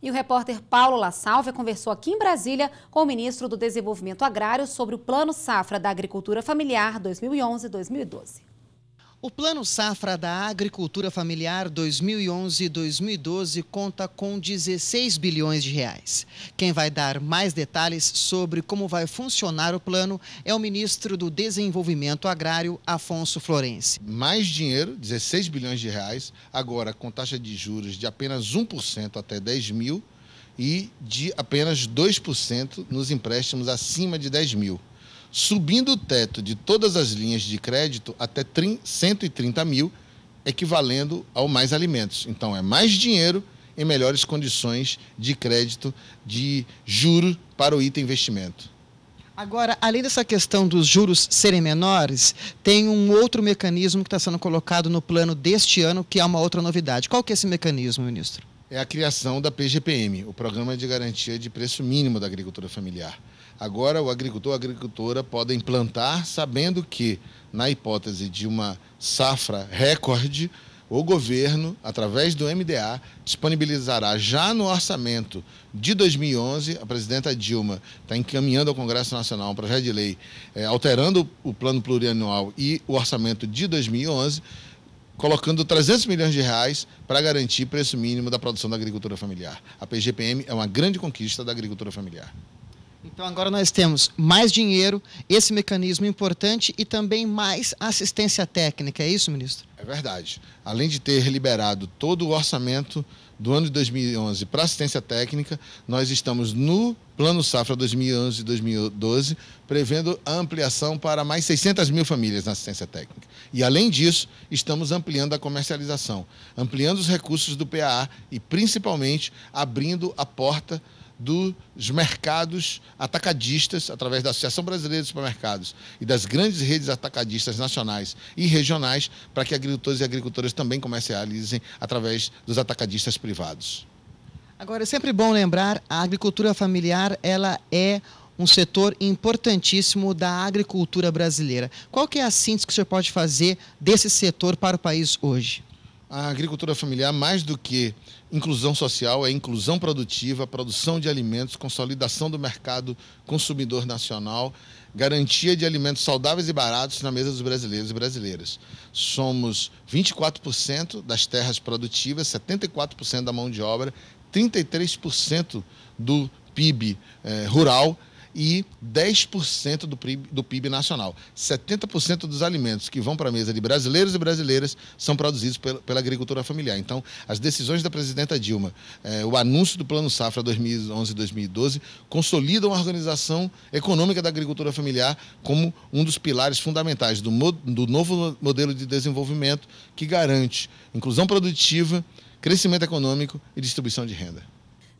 E o repórter Paulo La Salve conversou aqui em Brasília com o ministro do Desenvolvimento Agrário sobre o Plano Safra da Agricultura Familiar 2011-2012. O Plano Safra da Agricultura Familiar 2011-2012 conta com 16 bilhões de reais. Quem vai dar mais detalhes sobre como vai funcionar o plano é o ministro do Desenvolvimento Agrário, Afonso Florense. Mais dinheiro, 16 bilhões de reais, agora com taxa de juros de apenas 1% até 10 mil e de apenas 2% nos empréstimos acima de 10 mil subindo o teto de todas as linhas de crédito até 130 mil, equivalendo ao mais alimentos. Então, é mais dinheiro em melhores condições de crédito, de juro para o item investimento. Agora, além dessa questão dos juros serem menores, tem um outro mecanismo que está sendo colocado no plano deste ano, que é uma outra novidade. Qual que é esse mecanismo, ministro? é a criação da PGPM, o Programa de Garantia de Preço Mínimo da Agricultura Familiar. Agora, o agricultor e a agricultora podem plantar sabendo que, na hipótese de uma safra recorde, o governo, através do MDA, disponibilizará já no orçamento de 2011. A presidenta Dilma está encaminhando ao Congresso Nacional um projeto de lei é, alterando o plano plurianual e o orçamento de 2011 colocando 300 milhões de reais para garantir preço mínimo da produção da agricultura familiar. A PGPM é uma grande conquista da agricultura familiar. Então agora nós temos mais dinheiro, esse mecanismo importante e também mais assistência técnica, é isso, ministro? É verdade. Além de ter liberado todo o orçamento do ano de 2011 para assistência técnica, nós estamos no Plano Safra 2011 e 2012 prevendo a ampliação para mais 600 mil famílias na assistência técnica. E, além disso, estamos ampliando a comercialização, ampliando os recursos do PAA e, principalmente, abrindo a porta dos mercados atacadistas, através da Associação Brasileira de Supermercados e das grandes redes atacadistas nacionais e regionais, para que agricultores e agricultoras também comercializem através dos atacadistas privados. Agora, é sempre bom lembrar, a agricultura familiar, ela é um setor importantíssimo da agricultura brasileira. Qual que é a síntese que o senhor pode fazer desse setor para o país hoje? a agricultura familiar, mais do que inclusão social, é inclusão produtiva, produção de alimentos, consolidação do mercado consumidor nacional, garantia de alimentos saudáveis e baratos na mesa dos brasileiros e brasileiras. Somos 24% das terras produtivas, 74% da mão de obra, 33% do PIB eh, rural e 10% do PIB, do PIB nacional. 70% dos alimentos que vão para a mesa de brasileiros e brasileiras são produzidos pela, pela agricultura familiar. Então, as decisões da presidenta Dilma, eh, o anúncio do Plano Safra 2011-2012, consolidam a organização econômica da agricultura familiar como um dos pilares fundamentais do, do novo modelo de desenvolvimento que garante inclusão produtiva, crescimento econômico e distribuição de renda.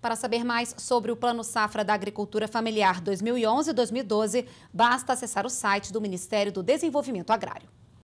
Para saber mais sobre o Plano Safra da Agricultura Familiar 2011-2012, basta acessar o site do Ministério do Desenvolvimento Agrário.